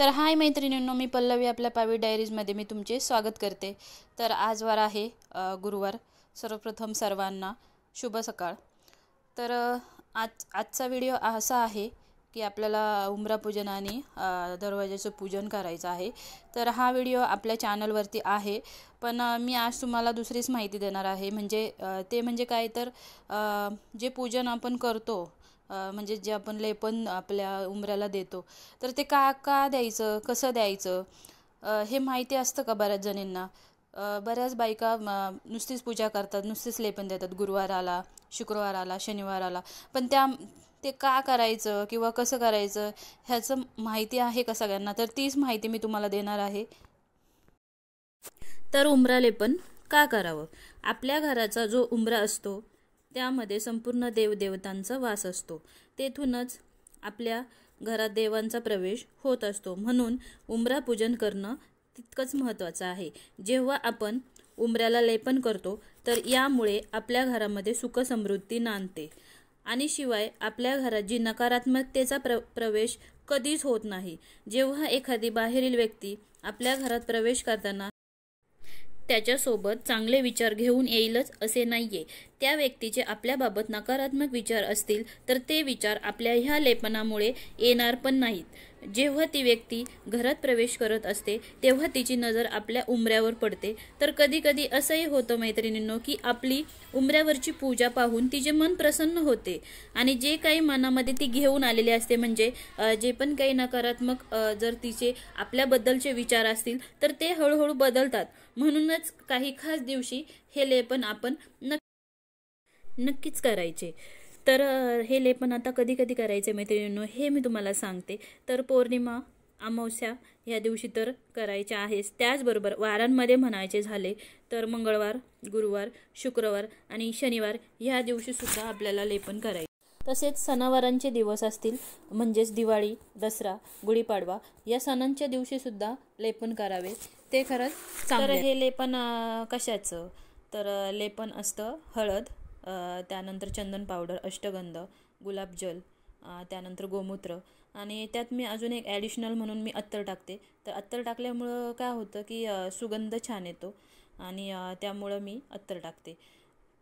तर हाय मैत्रिणींनो मी पल्लवी आपल्या पावी डायरीजमध्ये मी तुमचे स्वागत करते तर आजवर आहे गुरुवार सर्वप्रथम सर्वांना शुभ सकाळ तर आज आजचा व्हिडिओ असा आहे की आपल्याला उमरा पूजन आणि दरवाजाचं पूजन करायचं आहे तर हा व्हिडिओ आपल्या चॅनलवरती आहे पण मी आज तुम्हाला दुसरीच माहिती देणार आहे म्हणजे ते म्हणजे काय तर जे पूजन आपण करतो म्हणजे जे आपण लेपन आपल्या उंबऱ्याला देतो तर ते का का द्यायचं कसं द्यायचं हे माहिती असतं का बऱ्याच जणींना बऱ्याच बायका नुसतीच पूजा करतात नुसतीच लेपन देतात गुरुवाराला शुक्रवाराला शनिवाराला पण त्या ते का करायचं किंवा कसं करायचं ह्याचं माहिती आहे का सगळ्यांना तर तीच माहिती मी तुम्हाला देणार आहे तर उमरा लेपन का करावं आपल्या घराचा जो उमरा असतो त्यामध्ये संपूर्ण देवदेवतांचा वास असतो तेथूनच आपल्या घरात देवांचा प्रवेश होत असतो म्हणून उंबरा पूजन करणं तितकंच महत्त्वाचं आहे जेव्हा आपण उमऱ्याला लेपन करतो तर यामुळे आपल्या घरामध्ये सुखसमृद्धी नांदते आणि शिवाय आपल्या घरात जी नकारात्मकतेचा प्र प्रवेश कधीच होत नाही जेव्हा एखादी बाहेरील व्यक्ती आपल्या घरात प्रवेश करताना त्याच्यासोबत चांगले विचार घेऊन येईलच असे नाहीये त्या व्यक्तीचे आपल्याबाबत नकारात्मक विचार असतील तर ते विचार आपल्या ह्या लेपनामुळे येणार पण नाहीत जेव्हा ती व्यक्ती घरात प्रवेश करत असते तेव्हा तिची नजर आपल्या उमऱ्यावर पडते तर कधी कधी असंही होतं मैत्रिणींनो की आपली उमऱ्यावरची पूजा पाहून तिचे मन प्रसन्न होते आणि जे काही मनामध्ये ती घेऊन आलेली असते म्हणजे जे पण काही नकारात्मक जर तिचे आपल्याबद्दलचे विचार असतील तर ते हळूहळू बदलतात म्हणूनच काही खास दिवशी हे लेपन आपण नक्कीच करायचे तर हे लेपन आता कधी कधी करायचे मैत्रिणींनो हे मी तुम्हाला सांगते तर पौर्णिमा अमावस्या ह्या दिवशी तर करायच्या आहेच त्याचबरोबर वारांमध्ये म्हणायचे झाले तर मंगळवार गुरुवार शुक्रवार आणि शनिवार ह्या दिवशीसुद्धा आपल्याला लेपन करायचे तसेच सणावारांचे दिवस असतील म्हणजेच दिवाळी दसरा गुढीपाडवा या सणांच्या दिवशीसुद्धा लेपन करावे ते खरंच तर हे लेपन कशाचं तर लेपन असतं हळद त्यानंतर चंदन पावडर अष्टगंध गुलाबजल त्यानंतर गोमूत्र आणि त्यात मी अजून एक ॲडिशनल म्हणून मी अत्तर टाकते तर अत्तर टाकल्यामुळं काय होतं की सुगंध छान येतो आणि त्यामुळं मी अत्तर टाकते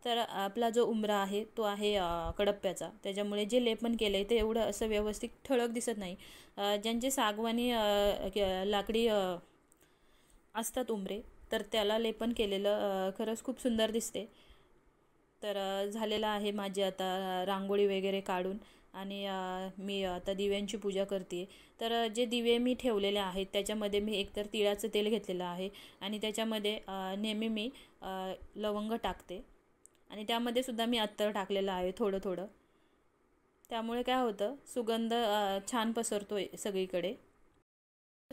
तर आपला जो उमरा आहे तो आहे कडप्प्याचा त्याच्यामुळे जे लेपन केलं आहे ते एवढं असं व्यवस्थित ठळक दिसत नाही ज्यांचे सागवानी लाकडी असतात उमरे तर त्याला लेपन केलेलं खरंच खूप सुंदर दिसते तर झालेलं आहे माझी आता रांगोळी वगैरे काढून आणि मी आता दिव्यांची पूजा करते तर जे दिवे मी ठेवलेले आहेत त्याच्यामध्ये मी एकतर तिळाचं तेल घेतलेलं आहे आणि त्याच्यामध्ये नेहमी मी लवंग टाकते आणि त्यामध्ये सुद्धा मी अत्तर टाकलेलं आहे थोडं थोडं त्यामुळे काय होतं सुगंध छान पसरतो आहे सगळीकडे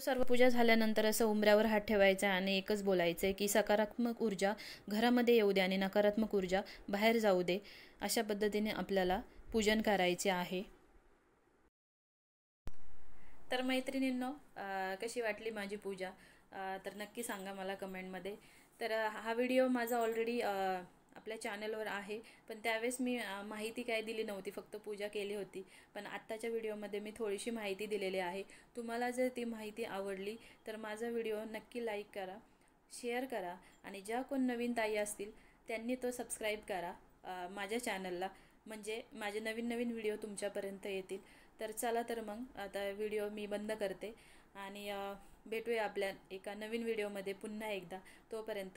सर्व पूजा झाल्यानंतर असं उमऱ्यावर हात ठेवायचा आणि एकच बोलायचं की सकारात्मक ऊर्जा घरामध्ये येऊ दे आणि नकारात्मक ऊर्जा बाहेर जाऊ दे अशा पद्धतीने आपल्याला पूजन करायचे आहे तर मैत्रिणींनो कशी वाटली माझी पूजा तर नक्की सांगा मला कमेंटमध्ये तर हा व्हिडिओ माझा ऑलरेडी आपल्या चॅनलवर आहे पण त्यावेळेस मी माहिती काय दिली नव्हती फक्त पूजा केली होती पण आत्ताच्या व्हिडिओमध्ये मी थोडीशी माहिती दिलेली आहे तुम्हाला जर ती माहिती आवडली तर माझा व्हिडिओ नक्की लाईक करा शेअर करा आणि ज्या कोण नवीन ताई असतील त्यांनी तो सबस्क्राईब करा माझ्या चॅनलला म्हणजे माझे नवीन नवीन व्हिडिओ तुमच्यापर्यंत येतील तर चला तर मग आता व्हिडिओ मी बंद करते आणि भेटूया आपल्या एका नवीन व्हिडिओमध्ये पुन्हा एकदा तोपर्यंत